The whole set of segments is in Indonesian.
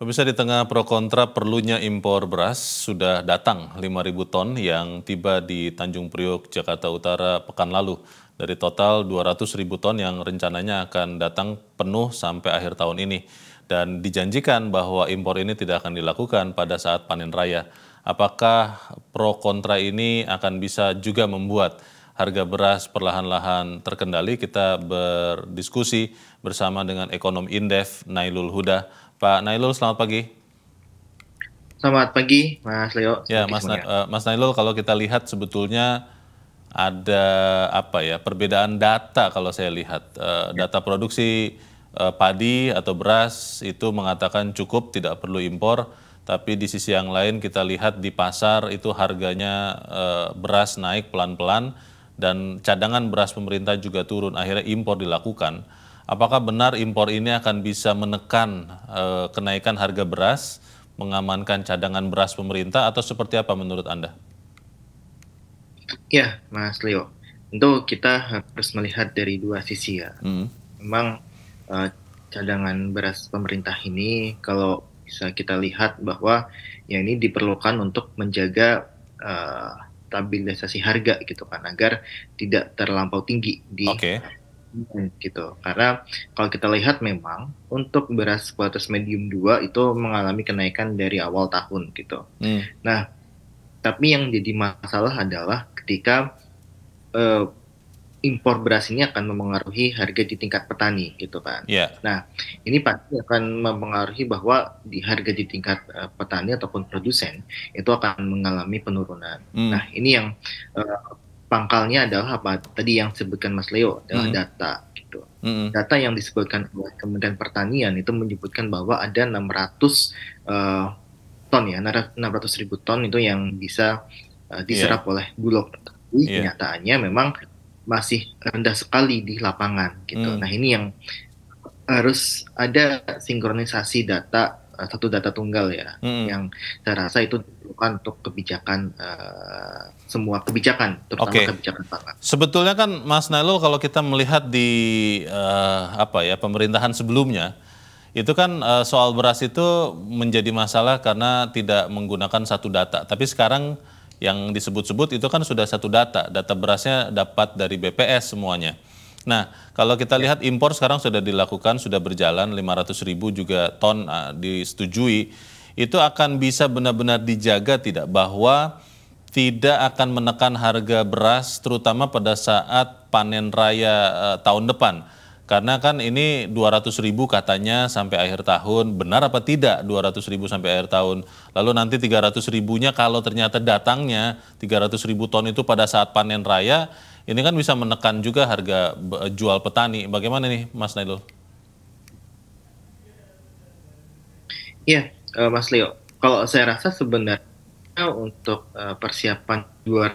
Pemirsa di tengah pro kontra perlunya impor beras sudah datang 5.000 ton yang tiba di Tanjung Priok, Jakarta Utara pekan lalu. Dari total 200.000 ton yang rencananya akan datang penuh sampai akhir tahun ini. Dan dijanjikan bahwa impor ini tidak akan dilakukan pada saat panen raya. Apakah pro kontra ini akan bisa juga membuat harga beras perlahan-lahan terkendali? Kita berdiskusi bersama dengan ekonom Indef Nailul Huda Pak Nailul, selamat pagi. Selamat pagi, Mas Leo. ya, Mas, Na, uh, Mas Nailul, kalau kita lihat sebetulnya ada apa ya perbedaan data kalau saya lihat uh, data produksi uh, padi atau beras itu mengatakan cukup tidak perlu impor tapi di sisi yang lain kita lihat di pasar itu harganya uh, beras naik pelan-pelan dan cadangan beras pemerintah juga turun akhirnya impor dilakukan Apakah benar impor ini akan bisa menekan e, kenaikan harga beras, mengamankan cadangan beras pemerintah, atau seperti apa menurut Anda? Ya, Mas Leo. Tentu kita harus melihat dari dua sisi ya. Hmm. Memang e, cadangan beras pemerintah ini kalau bisa kita lihat bahwa ya ini diperlukan untuk menjaga e, stabilisasi harga gitu kan agar tidak terlampau tinggi di okay Hmm, gitu. Karena kalau kita lihat memang untuk beras kualitas medium 2 itu mengalami kenaikan dari awal tahun gitu. Hmm. Nah, tapi yang jadi masalah adalah ketika uh, impor beras ini akan memengaruhi harga di tingkat petani gitu kan. Yeah. Nah, ini pasti akan mempengaruhi bahwa di harga di tingkat uh, petani ataupun produsen itu akan mengalami penurunan. hmm. Nah, ini yang uh, pangkalnya adalah apa tadi yang disebutkan Mas Leo adalah mm. data gitu. Mm. Data yang disebutkan oleh Kementerian Pertanian itu menyebutkan bahwa ada 600 uh, eh, ton ya 600 ribu ton itu yang bisa uh, diserap yeah. oleh bulog. Tapi yeah. kenyataannya memang masih rendah sekali di lapangan gitu. Mm. Nah ini yang harus ada sinkronisasi data Eh, satu data tunggal ya hmm. yang saya rasa itu diperlukan untuk kebijakan uh, semua kebijakan terutama okay. kebijakan pangan. Sebetulnya kan Mas Nailul kalau kita melihat di uh, apa ya pemerintahan sebelumnya itu kan uh, soal beras itu menjadi masalah karena tidak menggunakan satu data. Tapi sekarang yang disebut-sebut itu kan sudah satu data, data berasnya dapat dari BPS semuanya. Nah, kalau kita ya. lihat impor sekarang sudah dilakukan, sudah berjalan 500 ribu juga ton uh, disetujui, itu akan bisa benar-benar dijaga tidak bahwa tidak akan menekan harga beras terutama pada saat panen raya uh, tahun depan. Karena kan ini 200 ribu katanya sampai akhir tahun, benar apa tidak 200 ribu sampai akhir tahun. Lalu nanti 300 ribunya kalau ternyata datangnya 300 ribu ton itu pada saat panen raya, ini kan bisa menekan juga harga jual petani. Bagaimana nih Mas Nailul? Iya, eh, Mas Leo. Kalau saya rasa sebenarnya untuk eh, persiapan jual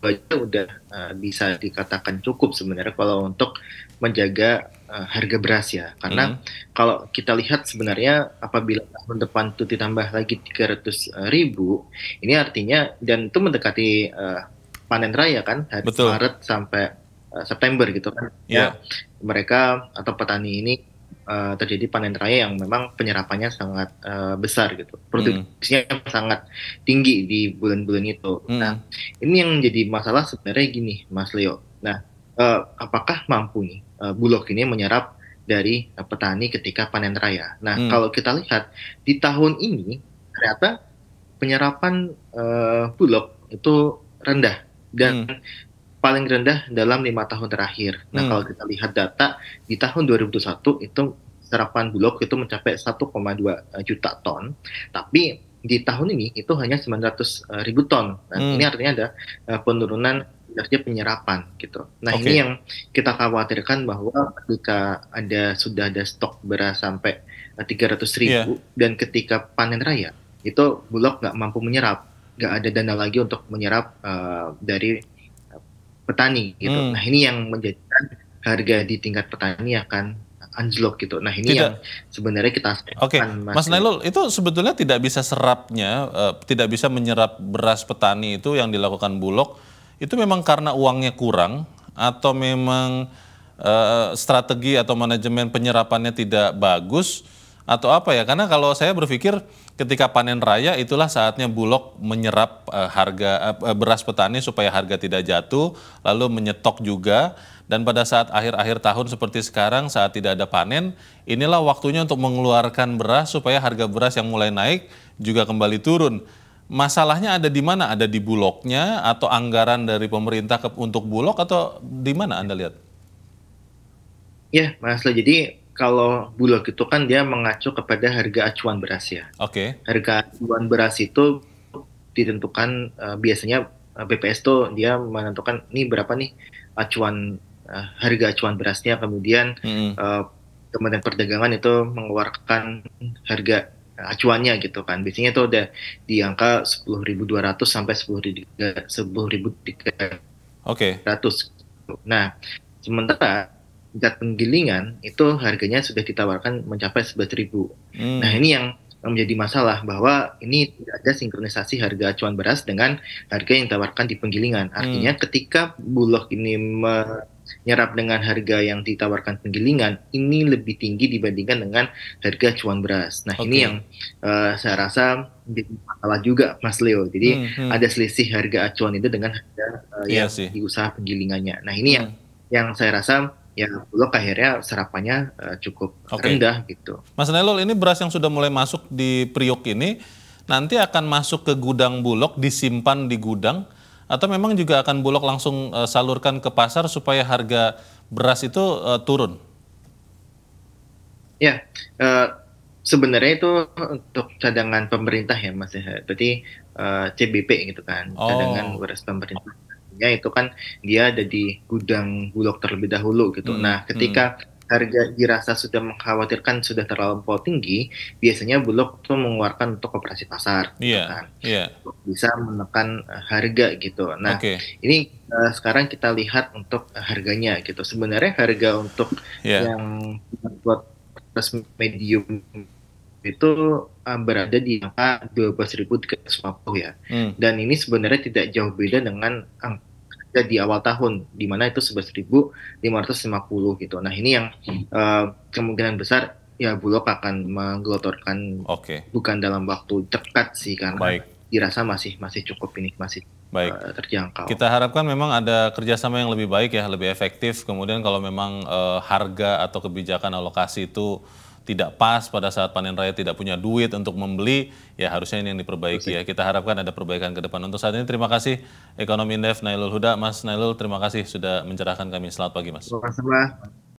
baja udah eh, bisa dikatakan cukup sebenarnya kalau untuk menjaga harga beras ya. Karena hmm. kalau kita lihat sebenarnya apabila tahun depan itu ditambah lagi 300 ribu, ini artinya dan itu mendekati panen raya kan hari Betul. Maret sampai uh, September gitu kan. Yeah. Ya iya. mereka atau petani ini uh, terjadi panen raya yang memang penyerapannya sangat uh, besar gitu. Hmm. Produksinya mm. sangat tinggi di bulan-bulan itu. Mm. Nah, ini yang jadi masalah sebenarnya gini, Mas Leo. Nah, uh, apakah mampu nih uh, Bulog ini menyerap dari uh, petani ketika panen raya. Nah, mm. kalau kita lihat di tahun ini ternyata penyerapan uh, bulog itu rendah dan hmm. paling rendah dalam lima tahun terakhir. Nah hmm. kalau kita lihat data di tahun 2021 itu serapan bulog itu mencapai 1,2 juta ton, tapi di tahun ini itu hanya 900 eh, ribu ton. Nah, hmm. Ini artinya ada eh, penurunan sebenarnya penyerapan gitu. Nah okay. ini yang kita khawatirkan bahwa ketika ada sudah ada stok beras sampai 300 eh, ribu yeah. dan ketika panen raya itu bulog nggak mampu menyerap nggak ada dana lagi untuk menyerap uh, dari eh, petani gitu. Hmm. Nah ini yang menjadikan harga di tingkat petani akan anjlok gitu. Nah ini tidak. yang sebenarnya kita Oke, okay. Mas Nailul itu sebetulnya tidak bisa serapnya, uh, tidak bisa menyerap beras petani itu yang dilakukan Bulog itu memang karena uangnya kurang atau memang uh, strategi atau manajemen penyerapannya tidak bagus atau apa ya? Karena kalau saya berpikir ketika panen raya itulah saatnya Bulog menyerap uh, harga uh, beras petani supaya harga tidak jatuh, lalu menyetok juga dan pada saat akhir-akhir tahun seperti sekarang saat tidak ada panen, inilah waktunya untuk mengeluarkan beras supaya harga beras yang mulai naik juga kembali turun. Masalahnya ada di mana? Ada di Bulognya atau anggaran dari pemerintah untuk Bulog atau di mana Anda lihat? Ya, Mas Jadi kalau bulog itu kan dia mengacu kepada harga acuan beras ya. Oke. Okay. Harga acuan beras itu ditentukan uh, biasanya eh, BPS tuh dia menentukan ini berapa nih acuan uh, harga acuan berasnya kemudian mm -hmm. uh, Kementerian Perdagangan itu mengeluarkan harga acuannya gitu kan. Biasanya itu udah di angka 10.200 sampai 10.300. 10.300. Oke. Okay. Nah, sementara tingkat penggilingan itu harganya sudah ditawarkan mencapai 11.000. Hmm. Nah, ini yang menjadi masalah bahwa ini tidak ada sinkronisasi harga acuan beras dengan harga yang ditawarkan di penggilingan. Hmm. Artinya hmm. ketika Bulog ini menyerap dengan harga yang ditawarkan penggilingan, ini lebih tinggi dibandingkan dengan harga acuan beras. Nah, okay. ini yang uh, saya rasa menjadi masalah juga Mas Leo. Jadi hmm, hmm. ada selisih harga acuan itu dengan harga uh, yang yeah, di penggilingannya. Nah, ini hmm. yang yang saya rasa ya bulog akhirnya serapannya uh, cukup okay. rendah gitu. Mas Nelol ini beras yang sudah mulai masuk di Priok ini nanti akan masuk ke gudang bulog disimpan di gudang atau memang juga akan bulog langsung uh, salurkan ke pasar supaya harga beras itu uh, turun? Ya. Uh, Sebenarnya itu untuk cadangan pemerintah ya Mas ya, berarti uh, CBP gitu kan, oh. cadangan beras pemerintah biasanya itu kan dia ada di gudang bulog terlebih dahulu gitu. Hmm. Nah, ketika hmm. harga dirasa sudah mengkhawatirkan sudah terlalu tinggi, biasanya bulog tuh mengeluarkan untuk operasi pasar, gitu yeah. kan? Yeah. Bisa menekan eh, harga gitu. Nah, okay. ini uh, sekarang kita lihat untuk harganya gitu. Sebenarnya harga untuk yeah. yang buat medium itu um, berada di angka 12.350 ya. Hmm. Dan ini sebenarnya tidak jauh beda dengan angka di awal tahun di mana itu 11.550 gitu. Nah, ini yang uh, kemungkinan besar ya Bulog akan menggelotorkan okay. bukan dalam waktu dekat sih karena Baik. dirasa masih masih cukup ini masih Baik. Eh, terjangkau. Kita harapkan memang ada kerjasama yang lebih baik ya, lebih efektif. Kemudian kalau memang uh, harga atau kebijakan alokasi itu tidak pas pada saat panen raya tidak punya duit untuk membeli ya harusnya ini yang diperbaiki Masih. ya kita harapkan ada perbaikan ke depan untuk saat ini terima kasih ekonomi Indef Nailul Huda Mas Nailul terima kasih sudah mencerahkan kami selamat pagi Mas. Terima kasih.